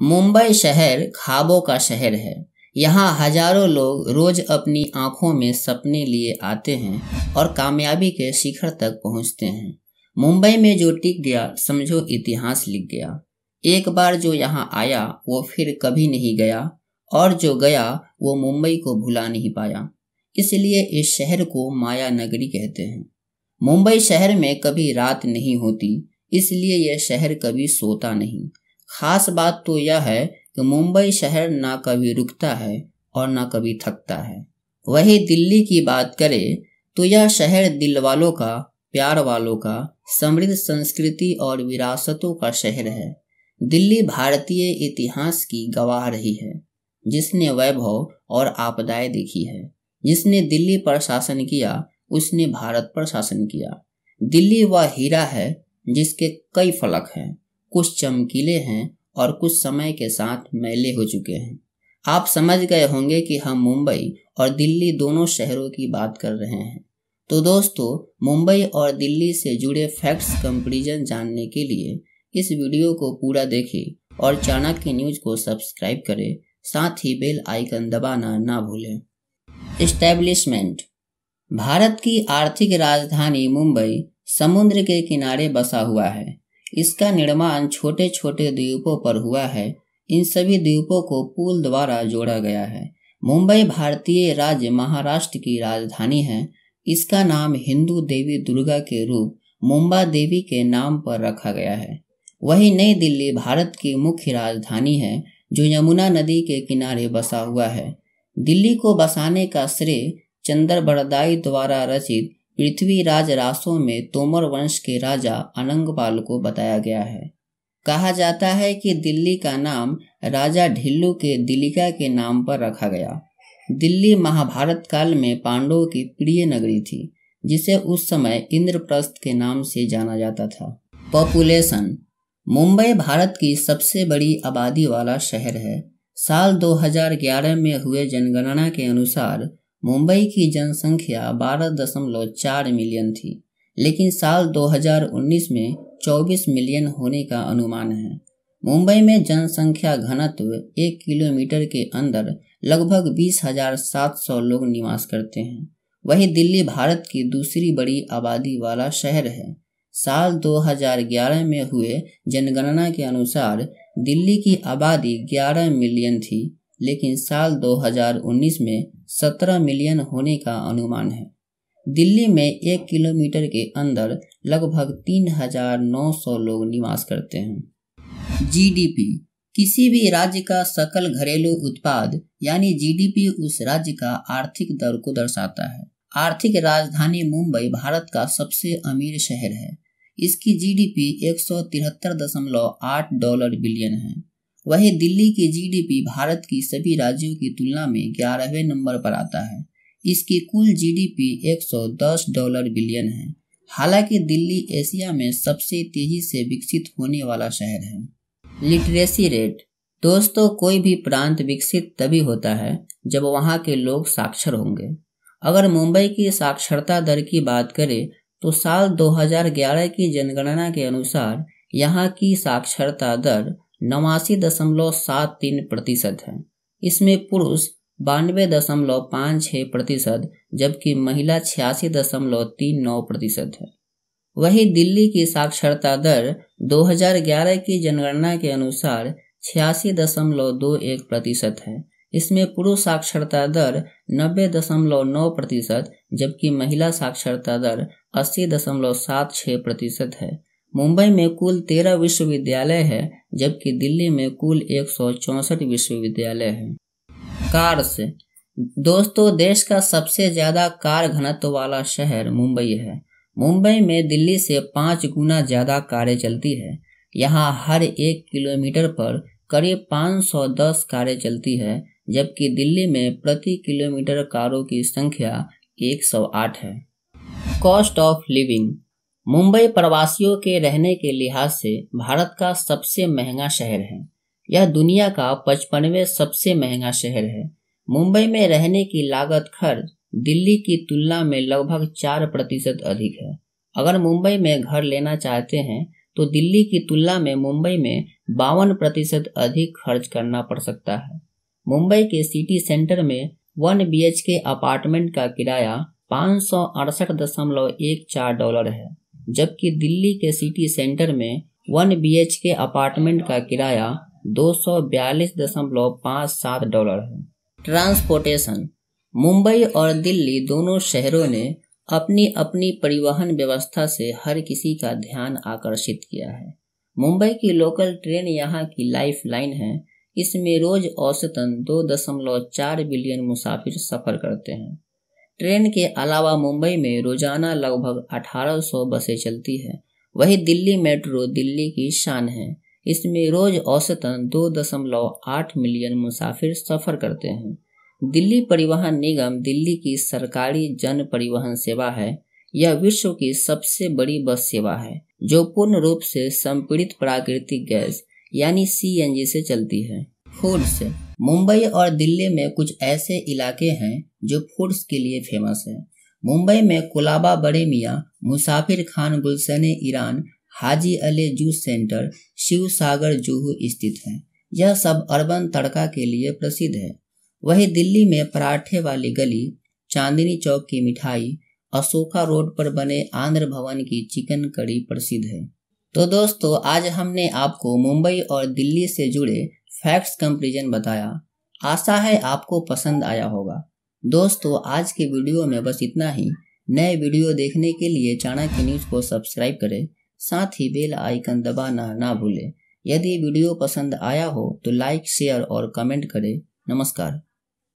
मुंबई शहर खाबों का शहर है यहाँ हजारों लोग रोज अपनी आंखों में सपने लिए आते हैं और कामयाबी के शिखर तक पहुँचते हैं मुंबई में जो टिक गया समझो इतिहास लिख गया एक बार जो यहाँ आया वो फिर कभी नहीं गया और जो गया वो मुंबई को भुला नहीं पाया इसलिए इस शहर को माया नगरी कहते हैं मुंबई शहर में कभी रात नहीं होती इसलिए यह शहर कभी सोता नहीं खास बात तो यह है कि मुंबई शहर ना कभी रुकता है और ना कभी थकता है वही दिल्ली की बात करें तो यह शहर दिल वालों का प्यार वालों का समृद्ध संस्कृति और विरासतों का शहर है दिल्ली भारतीय इतिहास की गवाह रही है जिसने वैभव और आपदाएं देखी है जिसने दिल्ली पर शासन किया उसने भारत पर शासन किया दिल्ली वह हीरा है जिसके कई फलक हैं कुछ चमकीले हैं और कुछ समय के साथ मैले हो चुके हैं आप समझ गए होंगे कि हम मुंबई और दिल्ली दोनों शहरों की बात कर रहे हैं तो दोस्तों मुंबई और दिल्ली से जुड़े फैक्ट्स कंपेरिजन जानने के लिए इस वीडियो को पूरा देखें और चाणक्य न्यूज को सब्सक्राइब करें साथ ही बेल आइकन दबाना ना भूलें इस्टेब्लिशमेंट भारत की आर्थिक राजधानी मुंबई समुद्र के किनारे बसा हुआ है इसका निर्माण छोटे छोटे द्वीपों पर हुआ है इन सभी द्वीपों को पुल द्वारा जोड़ा गया है मुंबई भारतीय राज्य महाराष्ट्र की राजधानी है इसका नाम हिंदू देवी दुर्गा के रूप मुंबा देवी के नाम पर रखा गया है वही नई दिल्ली भारत की मुख्य राजधानी है जो यमुना नदी के किनारे बसा हुआ है दिल्ली को बसाने का श्रेय चंद्र बड़दाई द्वारा रचित पृथ्वीराज रासों में तोमर वंश के राजा अनंगपाल को बताया गया है कहा जाता है कि दिल्ली का नाम राजा ढिल्लू के दिलिका के नाम पर रखा गया दिल्ली महाभारत काल में पांडवों की प्रिय नगरी थी जिसे उस समय इंद्रप्रस्थ के नाम से जाना जाता था पॉपुलेशन मुंबई भारत की सबसे बड़ी आबादी वाला शहर है साल 2011 में हुए जनगणना के अनुसार मुंबई की जनसंख्या 12.4 मिलियन थी लेकिन साल 2019 में 24 मिलियन होने का अनुमान है मुंबई में जनसंख्या घनत्व एक किलोमीटर के अंदर लगभग 20,700 लोग निवास करते हैं वही दिल्ली भारत की दूसरी बड़ी आबादी वाला शहर है साल 2011 में हुए जनगणना के अनुसार दिल्ली की आबादी 11 मिलियन थी लेकिन साल 2019 में 17 मिलियन होने का अनुमान है दिल्ली में एक किलोमीटर के अंदर लगभग 3,900 लोग निवास करते हैं जीडीपी किसी भी राज्य का सकल घरेलू उत्पाद यानी जीडीपी उस राज्य का आर्थिक दर को दर्शाता है आर्थिक राजधानी मुंबई भारत का सबसे अमीर शहर है इसकी जीडीपी 173.8 डॉलर बिलियन है वहीं दिल्ली की जीडीपी भारत की सभी राज्यों की तुलना में ग्यारहवें नंबर पर आता है इसकी कुल जीडीपी 110 डॉलर बिलियन है हालांकि दिल्ली एशिया में सबसे तेजी से विकसित होने वाला शहर है लिटरेसी रेट दोस्तों कोई भी प्रांत विकसित तभी होता है जब वहाँ के लोग साक्षर होंगे अगर मुंबई की साक्षरता दर की बात करें तो साल 2011 की जनगणना के अनुसार यहाँ की साक्षरता दर नवासी दशमलव सात तीन प्रतिशत है इसमें पुरुष बानवे दशमलव पाँच छः प्रतिशत जबकि महिला छियासी दशमलव तीन नौ प्रतिशत है वही दिल्ली की साक्षरता दर 2011 की जनगणना के अनुसार छियासी दशमलव दो एक प्रतिशत है इसमें पुरुष साक्षरता दर नब्बे दशमलव नौ प्रतिशत जबकि महिला साक्षरता दर अस्सी दशमलव सात छः प्रतिशत है मुंबई में कुल तेरह विश्वविद्यालय है जबकि दिल्ली में कुल एक विश्वविद्यालय है कार्स दोस्तों देश का सबसे ज्यादा कार घनत्व वाला शहर मुंबई है मुंबई में दिल्ली से पाँच गुना ज्यादा कारें चलती है यहाँ हर एक किलोमीटर पर करीब 510 कारें चलती है जबकि दिल्ली में प्रति किलोमीटर कारों की संख्या 108 है कॉस्ट ऑफ लिविंग मुंबई प्रवासियों के रहने के लिहाज से भारत का सबसे महंगा शहर है यह दुनिया का पचपनवे सबसे महंगा शहर है मुंबई में रहने की लागत खर्च दिल्ली की तुलना में लगभग चार प्रतिशत अधिक है अगर मुंबई में घर लेना चाहते हैं तो दिल्ली की तुलना में मुंबई में बावन प्रतिशत अधिक खर्च करना पड़ सकता है मुंबई के सिटी सेंटर में वन बी के अपार्टमेंट का किराया पाँच डॉलर है जबकि दिल्ली के सिटी सेंटर में वन बी के अपार्टमेंट का किराया दो सौ बयालीस दशमलव पाँच सात डॉलर है ट्रांसपोर्टेशन मुंबई और दिल्ली दोनों शहरों ने अपनी अपनी परिवहन व्यवस्था से हर किसी का ध्यान आकर्षित किया है मुंबई की लोकल ट्रेन यहाँ की लाइफ लाइन है इसमें रोज औसतन दो दशमलव चार बिलियन मुसाफिर सफर करते हैं ट्रेन के अलावा मुंबई में रोजाना लगभग 1800 बसें चलती है वही दिल्ली मेट्रो दिल्ली की शान है इसमें रोज औसतन 2.8 मिलियन मुसाफिर सफर करते हैं दिल्ली परिवहन निगम दिल्ली की सरकारी जन परिवहन सेवा है यह विश्व की सबसे बड़ी बस सेवा है जो पूर्ण रूप से संपीड़ित प्राकृतिक गैस यानी सी से चलती है फूड से मुंबई और दिल्ली में कुछ ऐसे इलाके हैं जो फूड्स के लिए फेमस है मुंबई में कुलाबा बड़े मियाँ मुसाफिर खान गुलशन ईरान हाजी अली जूस सेंटर शिव सागर जूहू स्थित है यह सब अर्बन तड़का के लिए प्रसिद्ध है वही दिल्ली में पराठे वाली गली चांदनी चौक की मिठाई अशोका रोड पर बने आंध्र भवन की चिकन कड़ी प्रसिद्ध है तो दोस्तों आज हमने आपको मुंबई और दिल्ली से जुड़े फैक्ट्स कंपेरिजन बताया आशा है आपको पसंद आया होगा दोस्तों आज के वीडियो में बस इतना ही नए वीडियो देखने के लिए चाणक्य न्यूज को सब्सक्राइब करें साथ ही बेल आइकन दबाना ना भूलें यदि वीडियो पसंद आया हो तो लाइक शेयर और कमेंट करें नमस्कार